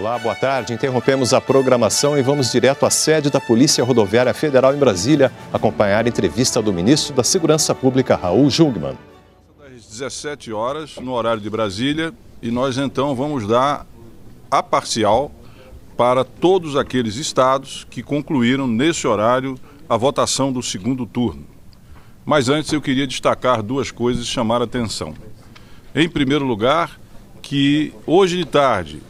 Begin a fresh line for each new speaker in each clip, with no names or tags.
Olá, boa tarde. Interrompemos a programação e vamos direto à sede da Polícia Rodoviária Federal em Brasília acompanhar a entrevista do ministro da Segurança Pública, Raul Jungmann.
Às 17 horas, no horário de Brasília, e nós então vamos dar a parcial para todos aqueles estados que concluíram nesse horário a votação do segundo turno. Mas antes eu queria destacar duas coisas e chamar a atenção. Em primeiro lugar, que hoje de tarde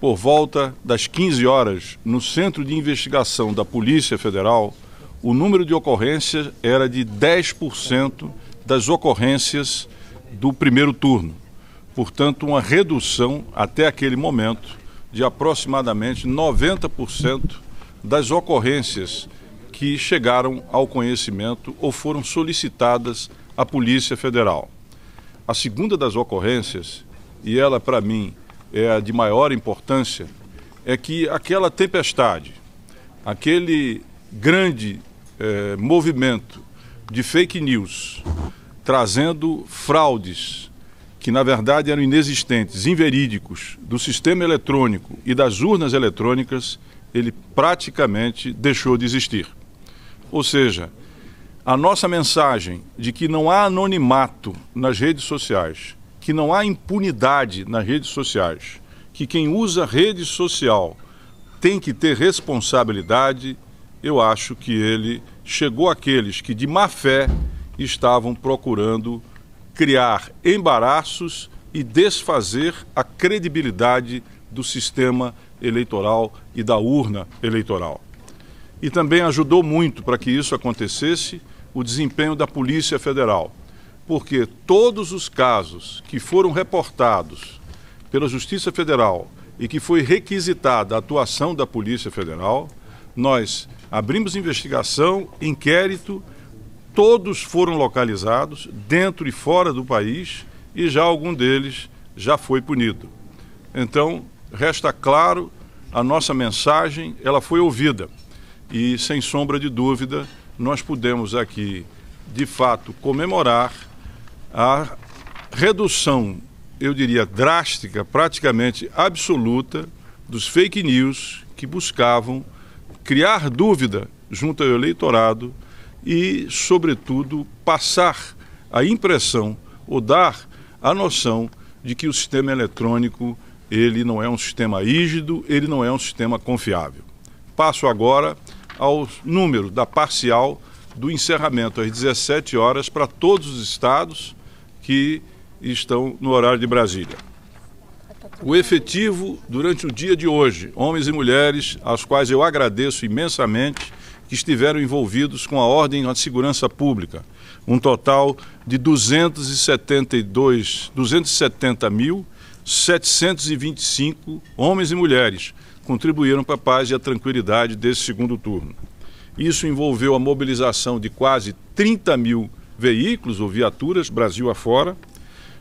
por volta das 15 horas, no Centro de Investigação da Polícia Federal, o número de ocorrências era de 10% das ocorrências do primeiro turno. Portanto, uma redução até aquele momento de aproximadamente 90% das ocorrências que chegaram ao conhecimento ou foram solicitadas à Polícia Federal. A segunda das ocorrências, e ela para mim é a de maior importância, é que aquela tempestade, aquele grande é, movimento de fake news, trazendo fraudes que na verdade eram inexistentes, inverídicos, do sistema eletrônico e das urnas eletrônicas, ele praticamente deixou de existir. Ou seja, a nossa mensagem de que não há anonimato nas redes sociais, que não há impunidade nas redes sociais, que quem usa rede social tem que ter responsabilidade, eu acho que ele chegou àqueles que de má fé estavam procurando criar embaraços e desfazer a credibilidade do sistema eleitoral e da urna eleitoral. E também ajudou muito para que isso acontecesse o desempenho da Polícia Federal porque todos os casos que foram reportados pela Justiça Federal e que foi requisitada a atuação da Polícia Federal, nós abrimos investigação, inquérito, todos foram localizados dentro e fora do país e já algum deles já foi punido. Então, resta claro, a nossa mensagem, ela foi ouvida. E sem sombra de dúvida, nós pudemos aqui de fato comemorar a redução, eu diria drástica, praticamente absoluta, dos fake news que buscavam criar dúvida junto ao eleitorado e, sobretudo, passar a impressão ou dar a noção de que o sistema eletrônico ele não é um sistema rígido, ele não é um sistema confiável. Passo agora ao número da parcial do encerramento às 17 horas para todos os estados que estão no horário de Brasília. O efetivo durante o dia de hoje, homens e mulheres, aos quais eu agradeço imensamente, que estiveram envolvidos com a ordem de segurança pública. Um total de 272, 270 mil 725 homens e mulheres contribuíram para a paz e a tranquilidade desse segundo turno. Isso envolveu a mobilização de quase 30 mil veículos ou viaturas, Brasil afora.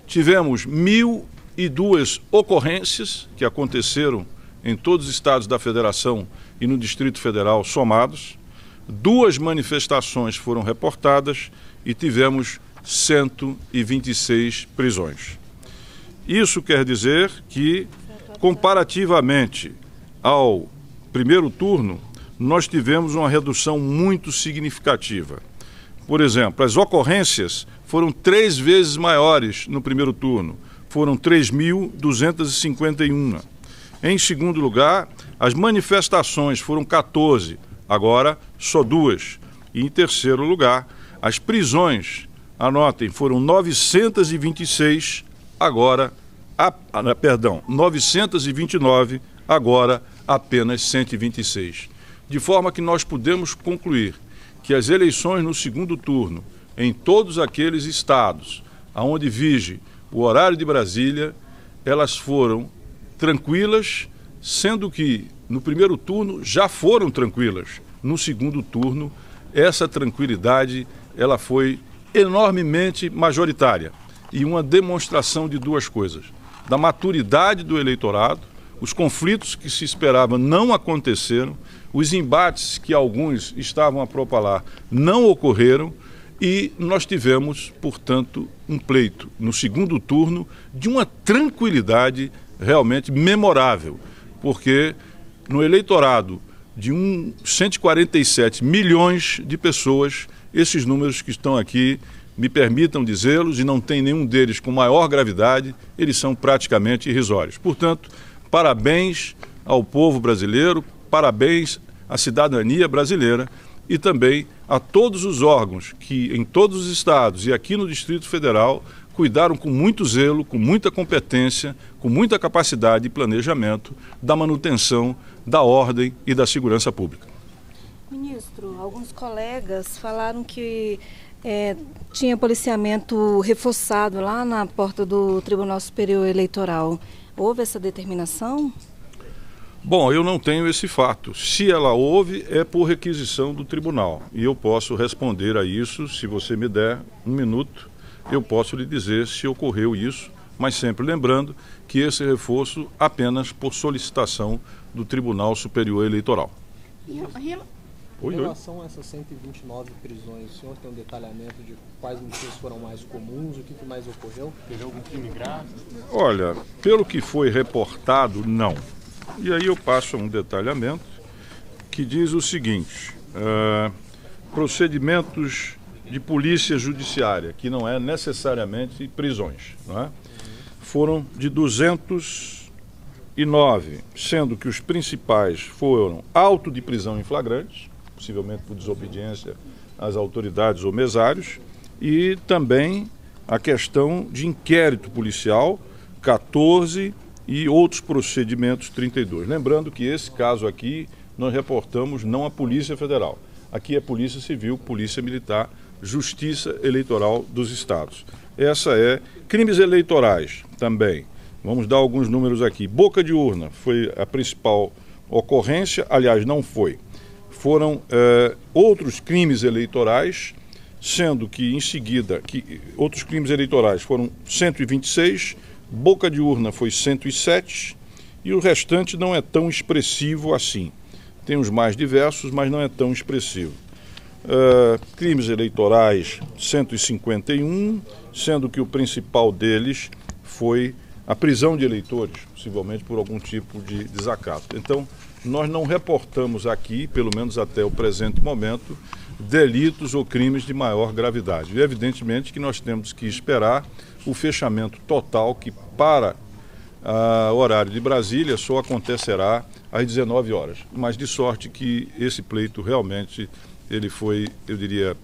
Tivemos mil e duas ocorrências que aconteceram em todos os estados da Federação e no Distrito Federal somados. Duas manifestações foram reportadas e tivemos 126 prisões. Isso quer dizer que, comparativamente ao primeiro turno, nós tivemos uma redução muito significativa. Por exemplo, as ocorrências foram três vezes maiores no primeiro turno, foram 3.251. Em segundo lugar, as manifestações foram 14, agora só duas. E em terceiro lugar, as prisões, anotem, foram 926, agora, a, perdão, 929, agora apenas 126 de forma que nós podemos concluir que as eleições no segundo turno, em todos aqueles estados aonde vige o horário de Brasília, elas foram tranquilas, sendo que no primeiro turno já foram tranquilas. No segundo turno, essa tranquilidade ela foi enormemente majoritária e uma demonstração de duas coisas: da maturidade do eleitorado, os conflitos que se esperava não aconteceram os embates que alguns estavam a propalar não ocorreram e nós tivemos, portanto, um pleito no segundo turno de uma tranquilidade realmente memorável, porque no eleitorado de um 147 milhões de pessoas, esses números que estão aqui, me permitam dizê-los, e não tem nenhum deles com maior gravidade, eles são praticamente irrisórios. Portanto, parabéns ao povo brasileiro, parabéns à cidadania brasileira e também a todos os órgãos que, em todos os estados e aqui no Distrito Federal, cuidaram com muito zelo, com muita competência, com muita capacidade e planejamento da manutenção da ordem e da segurança pública.
Ministro, alguns colegas falaram que é, tinha policiamento reforçado lá na porta do Tribunal Superior Eleitoral. Houve essa determinação?
Bom, eu não tenho esse fato. Se ela houve, é por requisição do tribunal. E eu posso responder a isso, se você me der um minuto, eu posso lhe dizer se ocorreu isso, mas sempre lembrando que esse reforço apenas por solicitação do Tribunal Superior Eleitoral.
Oi, em relação a essas 129 prisões, o senhor tem um detalhamento de quais motivos foram mais comuns, o que, que mais ocorreu? Teve algum crime
grave? Olha, pelo que foi reportado, não. E aí eu passo a um detalhamento que diz o seguinte: uh, procedimentos de polícia judiciária, que não é necessariamente prisões, é? foram de 209, sendo que os principais foram auto de prisão em flagrantes, possivelmente por desobediência às autoridades ou mesários, e também a questão de inquérito policial, 14 e outros procedimentos 32. Lembrando que esse caso aqui nós reportamos não à Polícia Federal. Aqui é Polícia Civil, Polícia Militar, Justiça Eleitoral dos Estados. Essa é crimes eleitorais também. Vamos dar alguns números aqui. Boca de urna foi a principal ocorrência, aliás, não foi. Foram é, outros crimes eleitorais, sendo que em seguida que outros crimes eleitorais foram 126 Boca de urna foi 107 e o restante não é tão expressivo assim. Tem os mais diversos, mas não é tão expressivo. Uh, crimes eleitorais 151, sendo que o principal deles foi a prisão de eleitores, possivelmente por algum tipo de desacato. Então, nós não reportamos aqui, pelo menos até o presente momento, delitos ou crimes de maior gravidade. E, evidentemente, que nós temos que esperar o fechamento total, que para o ah, horário de Brasília só acontecerá às 19 horas. Mas de sorte que esse pleito realmente ele foi, eu diria,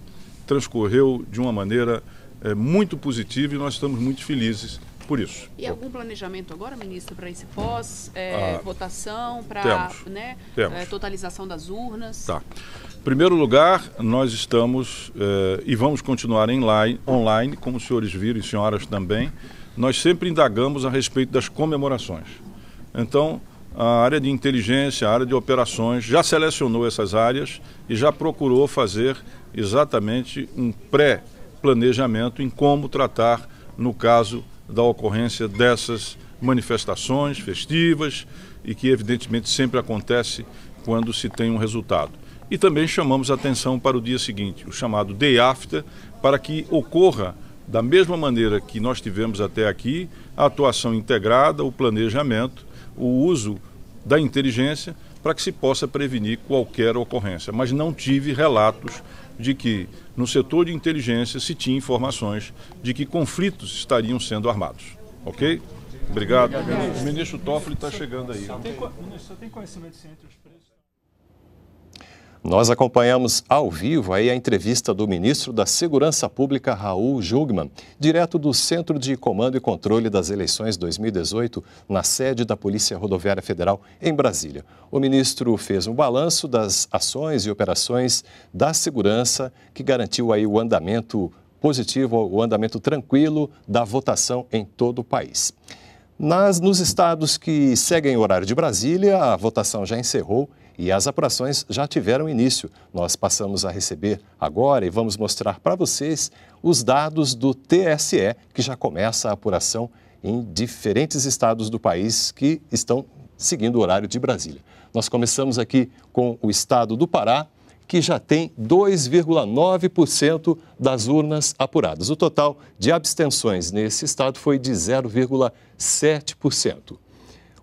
transcorreu de uma maneira é, muito positiva e nós estamos muito felizes por isso. E algum
planejamento agora, ministro, para esse pós-votação, é, eh, ah, para né, É, totalização das urnas? Tá
primeiro lugar, nós estamos eh, e vamos continuar online, online, como os senhores viram e senhoras também. Nós sempre indagamos a respeito das comemorações. Então, a área de inteligência, a área de operações já selecionou essas áreas e já procurou fazer exatamente um pré-planejamento em como tratar no caso da ocorrência dessas manifestações festivas e que evidentemente sempre acontece quando se tem um resultado. E também chamamos atenção para o dia seguinte, o chamado day after, para que ocorra da mesma maneira que nós tivemos até aqui, a atuação integrada, o planejamento, o uso da inteligência para que se possa prevenir qualquer ocorrência. Mas não tive relatos de que no setor de inteligência se tinha informações de que conflitos estariam sendo armados. Ok? Obrigado. O ministro Toffoli está chegando aí. Só tem, conhecimento entre
nós acompanhamos ao vivo aí a entrevista do ministro da Segurança Pública, Raul Jugman, direto do Centro de Comando e Controle das Eleições 2018, na sede da Polícia Rodoviária Federal, em Brasília. O ministro fez um balanço das ações e operações da segurança que garantiu aí o andamento positivo, o andamento tranquilo da votação em todo o país. Nas, nos estados que seguem o horário de Brasília, a votação já encerrou e as apurações já tiveram início. Nós passamos a receber agora e vamos mostrar para vocês os dados do TSE, que já começa a apuração em diferentes estados do país que estão seguindo o horário de Brasília. Nós começamos aqui com o estado do Pará, que já tem 2,9% das urnas apuradas. O total de abstenções nesse estado foi de 0,7%.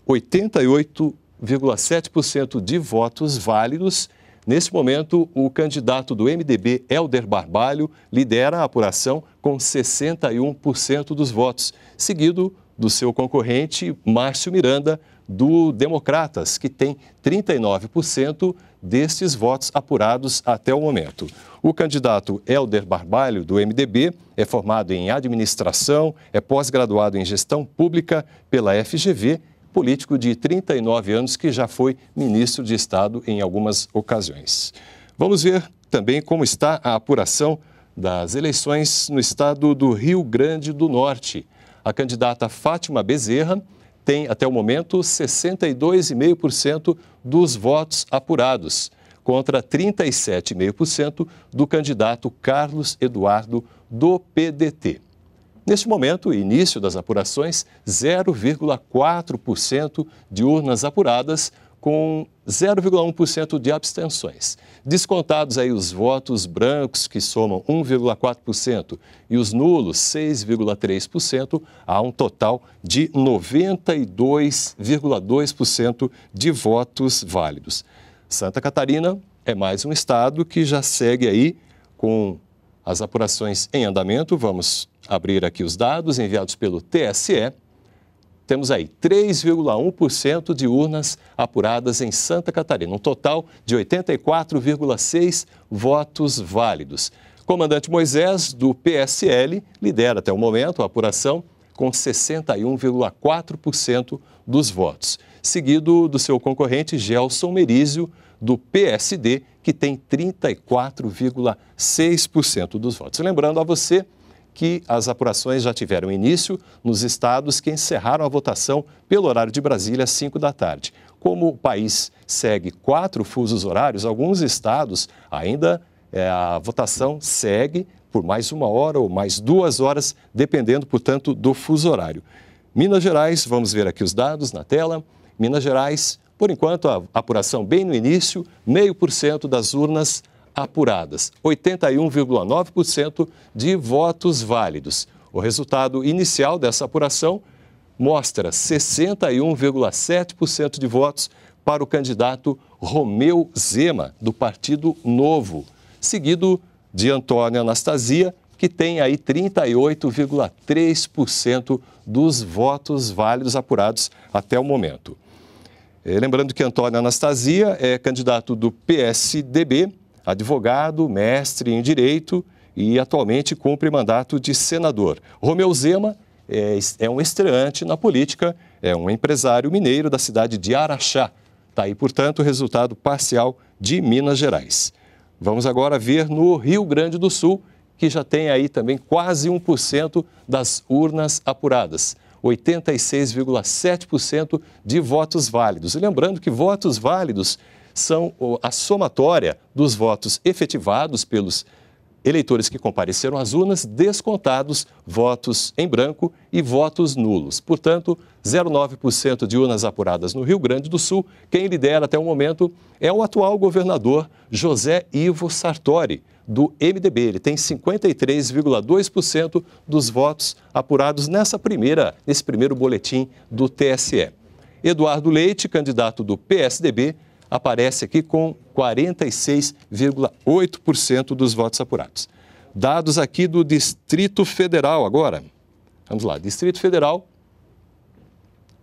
88 7,7% de votos válidos. Nesse momento, o candidato do MDB, Helder Barbalho, lidera a apuração com 61% dos votos, seguido do seu concorrente, Márcio Miranda, do Democratas, que tem 39% destes votos apurados até o momento. O candidato Helder Barbalho, do MDB, é formado em administração, é pós-graduado em gestão pública pela FGV político de 39 anos que já foi ministro de Estado em algumas ocasiões. Vamos ver também como está a apuração das eleições no estado do Rio Grande do Norte. A candidata Fátima Bezerra tem, até o momento, 62,5% dos votos apurados, contra 37,5% do candidato Carlos Eduardo do PDT. Neste momento, início das apurações, 0,4% de urnas apuradas com 0,1% de abstenções. Descontados aí os votos brancos, que somam 1,4%, e os nulos, 6,3%, há um total de 92,2% de votos válidos. Santa Catarina é mais um estado que já segue aí com as apurações em andamento, vamos abrir aqui os dados enviados pelo TSE. Temos aí 3,1% de urnas apuradas em Santa Catarina, um total de 84,6 votos válidos. Comandante Moisés, do PSL, lidera até o momento a apuração com 61,4% dos votos, seguido do seu concorrente Gelson Merizio, do PSD, que tem 34,6% dos votos. Lembrando a você que as apurações já tiveram início nos estados que encerraram a votação pelo horário de Brasília às 5 da tarde. Como o país segue quatro fusos horários, alguns estados ainda é, a votação segue por mais uma hora ou mais duas horas, dependendo, portanto, do fuso horário. Minas Gerais, vamos ver aqui os dados na tela. Minas Gerais, por enquanto, a apuração bem no início, meio por cento das urnas apuradas, 81,9% de votos válidos. O resultado inicial dessa apuração mostra 61,7% de votos para o candidato Romeu Zema, do Partido Novo, seguido de Antônio Anastasia, que tem aí 38,3% dos votos válidos apurados até o momento. Eh, lembrando que Antônio Anastasia é candidato do PSDB, advogado, mestre em direito e atualmente cumpre mandato de senador. Romeu Zema é, é um estreante na política, é um empresário mineiro da cidade de Araxá. Está aí, portanto, o resultado parcial de Minas Gerais. Vamos agora ver no Rio Grande do Sul, que já tem aí também quase 1% das urnas apuradas. 86,7% de votos válidos. E lembrando que votos válidos são a somatória dos votos efetivados pelos eleitores que compareceram às urnas, descontados votos em branco e votos nulos. Portanto, 0,9% de urnas apuradas no Rio Grande do Sul. Quem lidera até o momento é o atual governador José Ivo Sartori, do MDB. Ele tem 53,2% dos votos apurados nessa primeira, nesse primeiro boletim do TSE. Eduardo Leite, candidato do PSDB, aparece aqui com 46,8% dos votos apurados. Dados aqui do Distrito Federal agora. Vamos lá, Distrito Federal,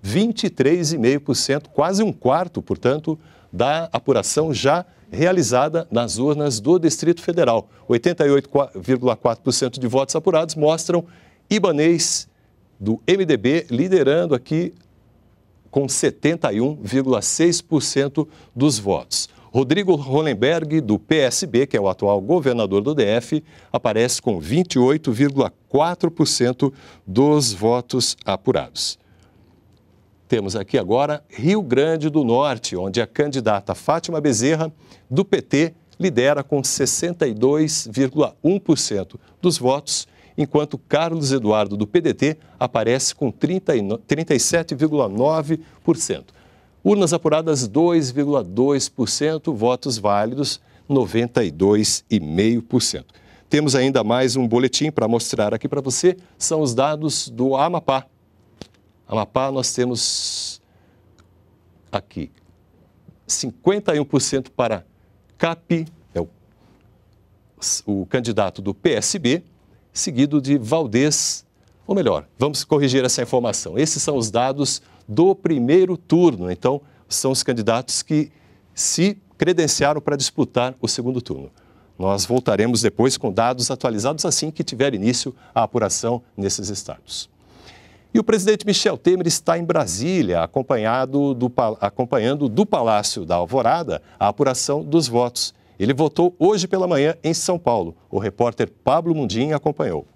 23,5%, quase um quarto, portanto, da apuração já realizada nas urnas do Distrito Federal. 88,4% de votos apurados mostram Ibanês do MDB liderando aqui com 71,6% dos votos. Rodrigo Hollenberg, do PSB, que é o atual governador do DF, aparece com 28,4% dos votos apurados. Temos aqui agora Rio Grande do Norte, onde a candidata Fátima Bezerra, do PT, lidera com 62,1% dos votos, enquanto Carlos Eduardo, do PDT, aparece com 37,9%. Urnas apuradas 2,2%, votos válidos 92,5%. Temos ainda mais um boletim para mostrar aqui para você, são os dados do Amapá. Amapá, nós temos aqui 51% para CAP, é o, o candidato do PSB, seguido de Valdez, ou melhor, vamos corrigir essa informação. Esses são os dados do primeiro turno, então são os candidatos que se credenciaram para disputar o segundo turno. Nós voltaremos depois com dados atualizados assim que tiver início a apuração nesses estados. E o presidente Michel Temer está em Brasília, acompanhado do, acompanhando do Palácio da Alvorada a apuração dos votos. Ele votou hoje pela manhã em São Paulo. O repórter Pablo Mundim acompanhou.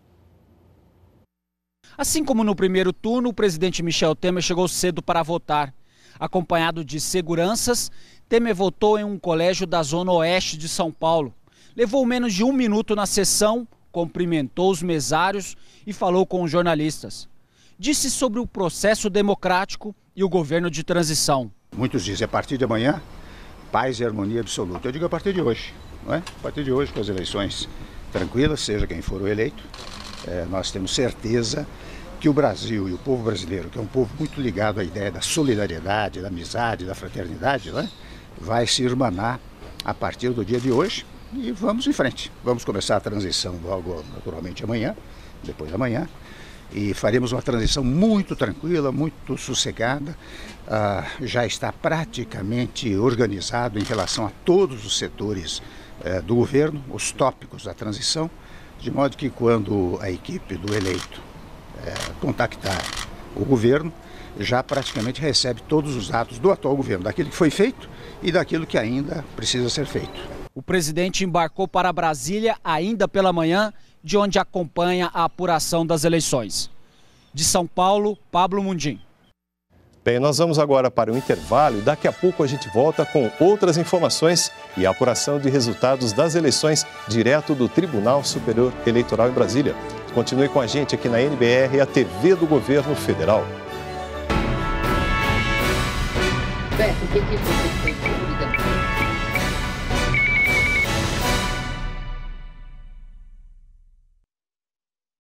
Assim como no primeiro turno, o
presidente Michel Temer chegou cedo para votar. Acompanhado de seguranças, Temer votou em um colégio da Zona Oeste de São Paulo. Levou menos de um minuto na sessão, cumprimentou os mesários e falou com os jornalistas disse sobre o processo democrático e o governo de transição. Muitos dizem a partir de amanhã,
paz e harmonia absoluta. Eu digo a partir de hoje, não é? A partir de hoje, com as eleições tranquilas, seja quem for o eleito, é, nós temos certeza que o Brasil e o povo brasileiro, que é um povo muito ligado à ideia da solidariedade, da amizade, da fraternidade, né, vai se irmanar a partir do dia de hoje e vamos em frente. Vamos começar a transição logo, naturalmente, amanhã, depois de amanhã e faremos uma transição muito tranquila, muito sossegada. Ah, já está praticamente organizado em relação a todos os setores eh, do governo, os tópicos da transição, de modo que quando a equipe do eleito eh, contactar o governo, já praticamente recebe todos os atos do atual governo, daquilo que foi feito e daquilo que ainda precisa ser feito.
O presidente embarcou para Brasília ainda pela manhã, de onde acompanha a apuração das eleições. De São Paulo, Pablo Mundim. Bem, nós vamos agora para o intervalo e daqui a pouco a gente volta com outras informações e a apuração de resultados das eleições direto do Tribunal Superior Eleitoral em Brasília. Continue com a gente aqui na NBR, a TV do Governo Federal.
Beto, o que, que você